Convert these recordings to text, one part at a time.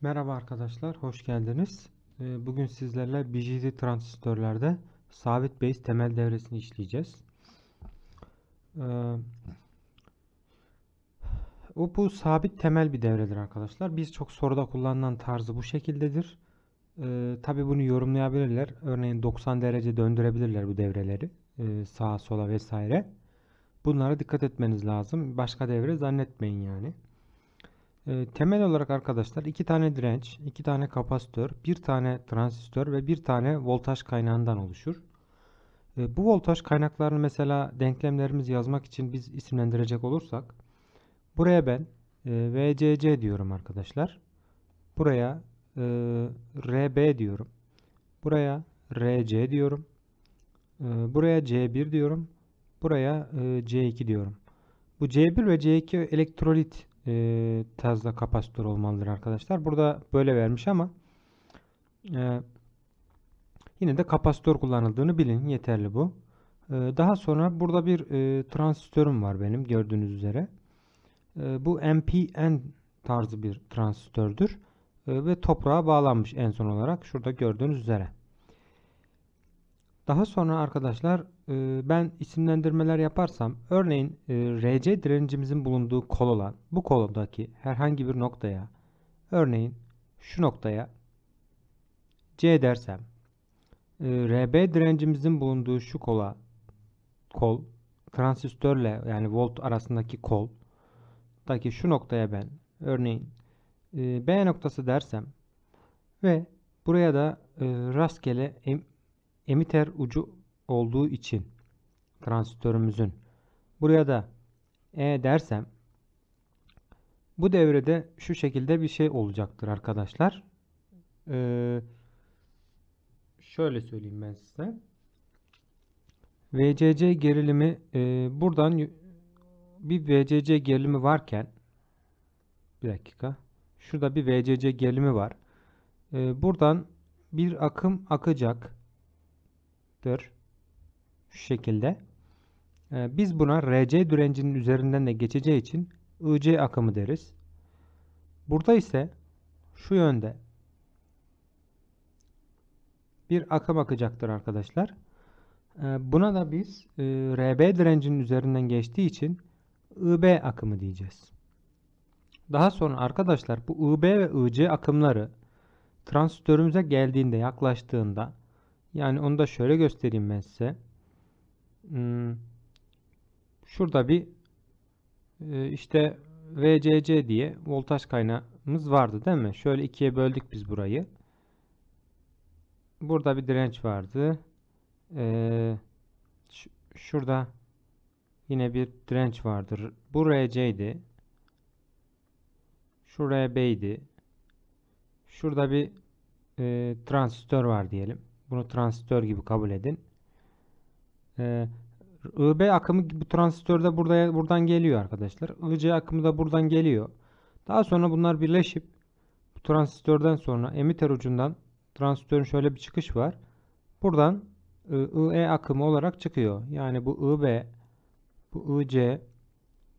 Merhaba arkadaşlar, hoş geldiniz. Ee, bugün sizlerle BJT transistörlerde sabit base temel devresini işleyeceğiz. Ee, bu sabit temel bir devredir arkadaşlar. Biz çok soruda kullanılan tarzı bu şekildedir. Ee, Tabi bunu yorumlayabilirler. Örneğin 90 derece döndürebilirler bu devreleri. Sağa sola vesaire. Bunlara dikkat etmeniz lazım. Başka devre zannetmeyin yani. Ee, temel olarak arkadaşlar iki tane direnç, iki tane kapasitör, bir tane transistör ve bir tane voltaj kaynağından oluşur. Ee, bu voltaj kaynaklarını mesela denklemlerimiz yazmak için biz isimlendirecek olursak buraya ben e, VCC diyorum arkadaşlar. Buraya e, RB diyorum. Buraya RC e, diyorum. buraya C1 diyorum. Buraya C2 diyorum. Bu C1 ve C2 elektrolit e, ee, tarzda kapasitör olmalıdır arkadaşlar. Burada böyle vermiş ama e, yine de kapasitör kullanıldığını bilin. Yeterli bu. E, daha sonra burada bir e, transistörüm var benim gördüğünüz üzere. E, bu MPN tarzı bir transistördür. E, ve toprağa bağlanmış en son olarak. Şurada gördüğünüz üzere. Daha sonra arkadaşlar e, ben isimlendirmeler yaparsam örneğin e, RC direncimizin bulunduğu kol olan bu kolodaki herhangi bir noktaya örneğin şu noktaya C dersem e, RB direncimizin bulunduğu şu kola kol transistörle yani volt arasındaki kol daki şu noktaya ben örneğin B noktası dersem ve buraya da rastgele Emiter ucu olduğu için transistörümüzün buraya da E dersem bu devrede şu şekilde bir şey olacaktır arkadaşlar. Ee, şöyle söyleyeyim ben size. VCC gerilimi e, buradan bir VCC gerilimi varken bir dakika şurada bir VCC gerilimi var. E, buradan bir akım akacak dır. Şu şekilde. Ee, biz buna RC direncinin üzerinden de geçeceği için IC akımı deriz. Burada ise şu yönde bir akım akacaktır arkadaşlar. Ee, buna da biz e, RB direncinin üzerinden geçtiği için IB akımı diyeceğiz. Daha sonra arkadaşlar bu IB ve IC akımları transistörümüze geldiğinde yaklaştığında yani onu da şöyle göstereyim ben size. Hmm, şurada bir e, işte VCC diye voltaj kaynağımız vardı değil mi? Şöyle ikiye böldük biz burayı. Burada bir direnç vardı. E, şurada yine bir direnç vardır. Bu RC'ydi. Şu RB'ydi. Şurada bir e, transistör var diyelim. Bunu transistör gibi kabul edin. Ee, IB akımı bu transistörde burada, buradan geliyor arkadaşlar. IC akımı da buradan geliyor. Daha sonra bunlar birleşip bu transistörden sonra emitter ucundan transistörün şöyle bir çıkış var. Buradan IE e akımı olarak çıkıyor. Yani bu IB, bu IC,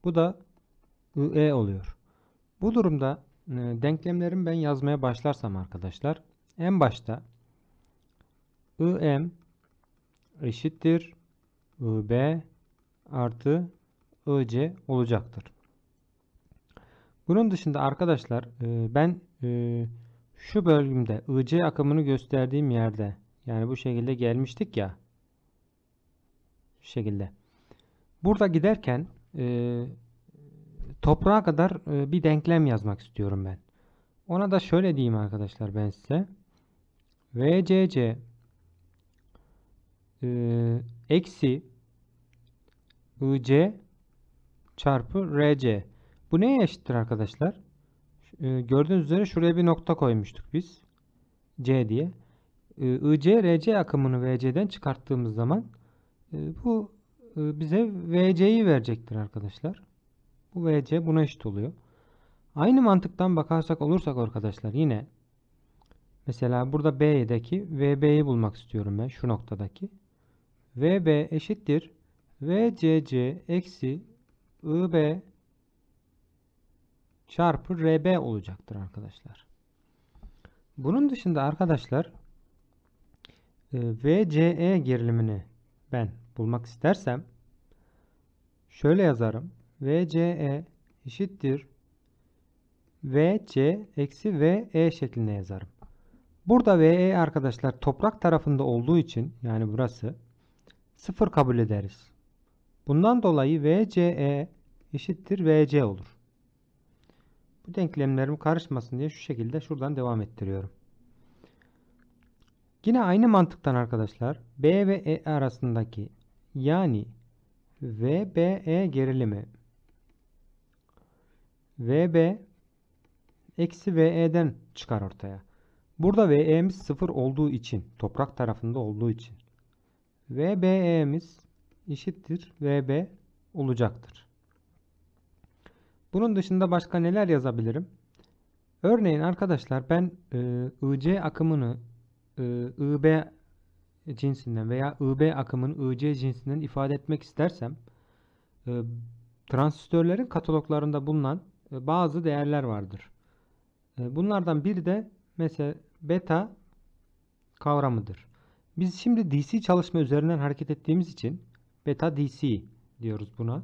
bu da IE oluyor. Bu durumda e, denklemlerimi ben yazmaya başlarsam arkadaşlar en başta IM eşittir IB artı IC olacaktır. Bunun dışında arkadaşlar e, ben e, şu bölümde IC akımını gösterdiğim yerde yani bu şekilde gelmiştik ya şu şekilde. Burada giderken e, toprağa kadar bir denklem yazmak istiyorum ben. Ona da şöyle diyeyim arkadaşlar ben size. VCC ee, eksi IC çarpı RC. Bu neye eşittir arkadaşlar? Ee, gördüğünüz üzere şuraya bir nokta koymuştuk biz. C diye. E, ee, IC, RC akımını VC'den çıkarttığımız zaman e, bu e, bize VC'yi verecektir arkadaşlar. Bu VC buna eşit oluyor. Aynı mantıktan bakarsak olursak arkadaşlar yine mesela burada B'deki VB'yi bulmak istiyorum ben şu noktadaki. VB eşittir VCC eksi IB çarpı RB olacaktır arkadaşlar. Bunun dışında arkadaşlar VCE e gerilimini ben bulmak istersem şöyle yazarım. VCE eşittir VC eksi VE şeklinde yazarım. Burada VE arkadaşlar toprak tarafında olduğu için yani burası Sıfır kabul ederiz. Bundan dolayı VCE eşittir VC olur. Bu denklemlerim karışmasın diye şu şekilde şuradan devam ettiriyorum. Yine aynı mantıktan arkadaşlar B ve E arasındaki yani VBE gerilimi VB eksi VE'den çıkar ortaya. Burada VE'miz sıfır olduğu için toprak tarafında olduğu için VBE'miz eşittir VB olacaktır. Bunun dışında başka neler yazabilirim? Örneğin arkadaşlar ben e, IC akımını e, IB cinsinden veya IB akımın IC cinsinden ifade etmek istersem e, transistörlerin kataloglarında bulunan e, bazı değerler vardır. E, bunlardan biri de mesela beta kavramıdır. Biz şimdi DC çalışma üzerinden hareket ettiğimiz için beta DC diyoruz buna.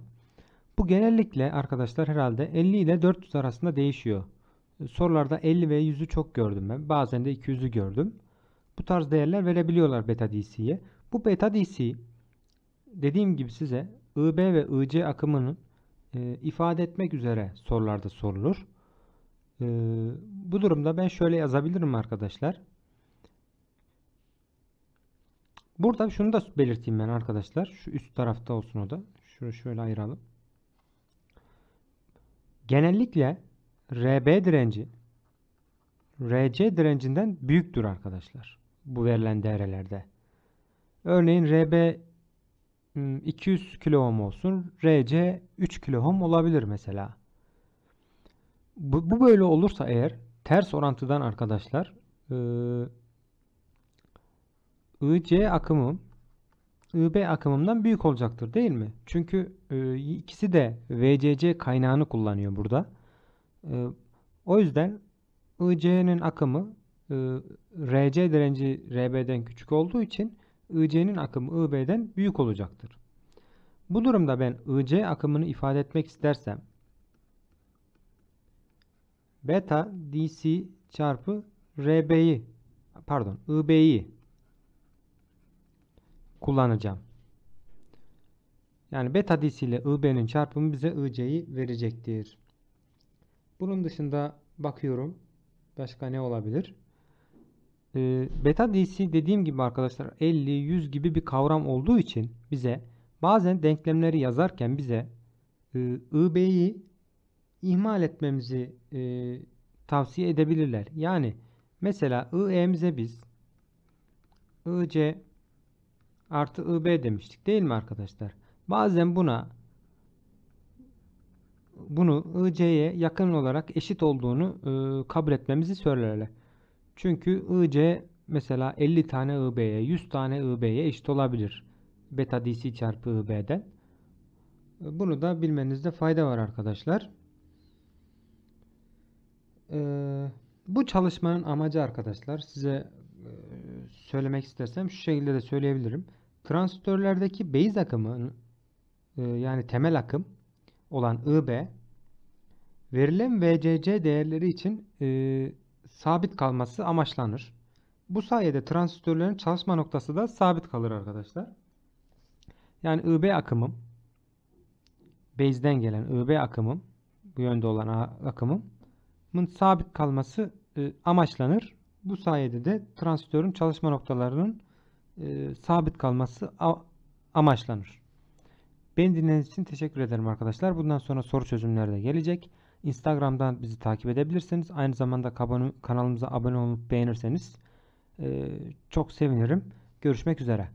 Bu genellikle arkadaşlar herhalde 50 ile 400 arasında değişiyor. Sorularda 50 ve 100'ü çok gördüm ben. Bazen de 200'ü gördüm. Bu tarz değerler verebiliyorlar beta DC'ye. Bu beta DC dediğim gibi size IB ve IC akımını e, ifade etmek üzere sorularda sorulur. E, bu durumda ben şöyle yazabilirim arkadaşlar. Burada şunu da belirteyim ben arkadaşlar. Şu üst tarafta olsun o da. Şunu şöyle ayıralım. Genellikle RB direnci RC direncinden büyüktür arkadaşlar. Bu verilen değerlerde. Örneğin RB 200 hmm, kilo ohm olsun. RC 3 kilo ohm olabilir mesela. Bu, bu böyle olursa eğer ters orantıdan arkadaşlar e, IC akımım IB akımından büyük olacaktır değil mi? Çünkü e, ikisi de VCC kaynağını kullanıyor burada. E, o yüzden IC'nin akımı e, RC direnci RB'den küçük olduğu için IC'nin akımı IB'den büyük olacaktır. Bu durumda ben IC akımını ifade etmek istersem beta DC çarpı RB'yi pardon IB'yi kullanacağım. Yani beta disi ile IB'nin çarpımı bize IC'yi verecektir. Bunun dışında bakıyorum. Başka ne olabilir? Ee, beta disi dediğim gibi arkadaşlar 50-100 gibi bir kavram olduğu için bize bazen denklemleri yazarken bize e, IB'yi ihmal etmemizi e, tavsiye edebilirler. Yani mesela IE'mize biz IC artı IB demiştik değil mi arkadaşlar? Bazen buna bunu IC'ye yakın olarak eşit olduğunu e, kabul etmemizi söylerler. Çünkü IC mesela 50 tane IB'ye 100 tane IB'ye eşit olabilir. Beta DC çarpı IB'den. Bunu da bilmenizde fayda var arkadaşlar. Ee, bu çalışmanın amacı arkadaşlar size e, söylemek istersem şu şekilde de söyleyebilirim. Transistörlerdeki beyz akımı e, yani temel akım olan IB verilen VCC değerleri için e, sabit kalması amaçlanır. Bu sayede transistörlerin çalışma noktası da sabit kalır arkadaşlar. Yani IB akımım base'den gelen IB akımım bu yönde olan akımımın sabit kalması e, amaçlanır. Bu sayede de transistörün çalışma noktalarının e, sabit kalması amaçlanır. Beni dinlediğiniz için teşekkür ederim arkadaşlar. Bundan sonra soru çözümleri de gelecek. Instagram'dan bizi takip edebilirsiniz. Aynı zamanda kanalımıza abone olup beğenirseniz e, çok sevinirim. Görüşmek üzere.